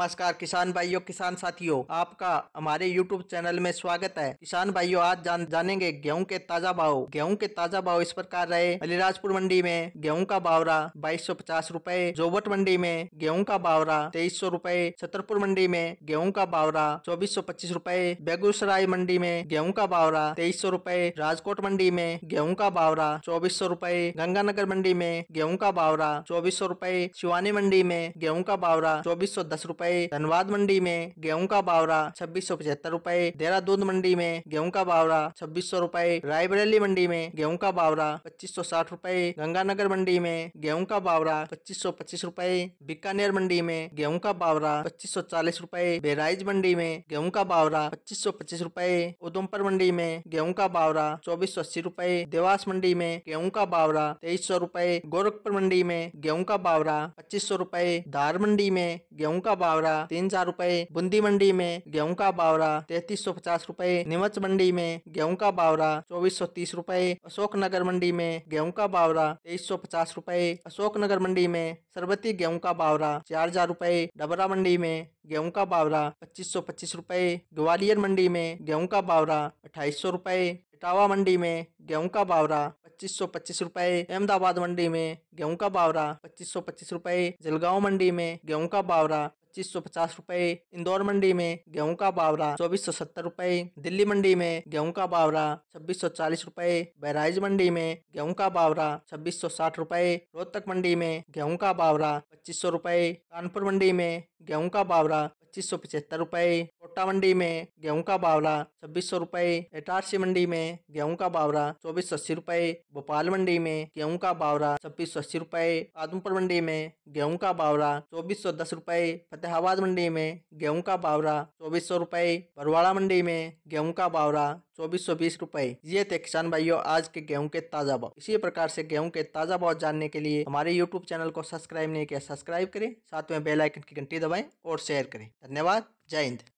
नमस्कार किसान भाइयों किसान साथियों आपका हमारे यूट्यूब चैनल में स्वागत है किसान भाइयों आज जान, जानेंगे गेहूं के ताजा भाव गेहूं के ताजा भाव इस प्रकार रहे अलीराजपुर मंडी में गेहूं का बावरा बाईस सौ पचास रूपए जोबट मंडी में गेहूं का बावरा तेईस सौ रूपए छतरपुर मंडी में गेहूं का बावरा चौबीस सौ पच्चीस रूपए बेगूसराय मंडी में गेहूं का बावरा तेईस सौ रूपए राजकोट मंडी में गेहूं का बावरा चौबीस सौ रूपए गंगानगर मंडी में गेहूं का बावरा चौबीस सौ रूपए शिवानी मंडी में गेहूं का बावरा चौबीस सौ दस रूपए रूपए धनबाद मंडी में गेहूं का बावरा छब्बीस सौ पचहत्तर रूपए देहरादून मंडी में गेहूं का बावरा छब्बीस सौ रूपए रायबरेली मंडी में गेहूं का बावरा पच्चीस सौ साठ रूपए गंगानगर मंडी में गेहूं का बावरा पच्चीस सौ पच्चीस रूपए बीकानेर मंडी में गेहूं का बावरा पच्चीस सौ चालीस रूपए बेराइज मंडी में गेहूं का बावरा पच्चीस सौ पच्चीस रूपए उधमपुर मंडी में गेहूं का बावरा चौबीस सौ अस्सी रूपए देवास मंडी में गेहूं का बावरा तेईस सौ रूपए गोरखपुर मंडी में गेहूं का बावरा पच्चीस सौ रूपए धार मंडी में गेहूं का बावरा बावरा तीन हजार रूपए बूंदी मंडी में गेहूं का बावरा तैतीस सौ पचास रूपए नीमच मंडी में गेहूं का बावरा चौबीस सौ तीस रूपए अशोकनगर मंडी में गेहूं का बावरा तेईस सौ पचास रूपए अशोक नगर मंडी में सरबती गेहूं का बावरा चार हजार रूपए डबरा मंडी में गेहूं का बावरा पच्चीस सौ पच्चीस रूपए ग्वालियर मंडी में गेहूं का बावरा अट्ठाईस सौ रूपए इटावा मंडी में गेहूं का बावरा पच्चीस सौ पच्चीस रूपए अहमदाबाद मंडी में गेहूं का बावरा पच्चीस सौ पच्चीस रूपए जलगांव मंडी में गेहूं का बावरा पच्चीस सौ पचास रूपए इंदौर मंडी में गेहूं का बावरा चौबीस सौ सत्तर रूपए दिल्ली मंडी में गेहूं का बावरा छब्बीस सौ चालीस रूपए बहराइज मंडी में गेहूं का बावरा छब्बीस सौ साठ रूपए रोहतक मंडी में गेहूं का बावरा पच्चीस सौ रूपए कानपुर मंडी में गेहूं का बावरा पच्चीस सौ पचहत्तर रुपए कोटा मंडी में गेहूं का बावरा छब्बीस सौ रुपए एटारसी मंडी में गेहूं का बावरा चौबीस सौ अस्सी रुपए भोपाल मंडी में गेहूं का बावरा छब्बीस सौ अस्सी रुपए आदमपुर मंडी में गेहूं का बावरा चौबीस सौ दस रुपए फतेहाबाद मंडी में गेहूं का बावरा चौबीस सौ रुपए भरवाड़ा मंडी में गेहूं का बावरा चौबीस सौ बीस रूपए ये थे किसान भाइयों आज के गेहूं के ताजा भाव इसी प्रकार से गेहूं के ताजा भाव जानने के लिए हमारे यूट्यूब चैनल को सब्सक्राइब नहीं किया सब्सक्राइब करें साथ में बेलाइकन की घंटी दबाएं और शेयर करें धन्यवाद जय हिंद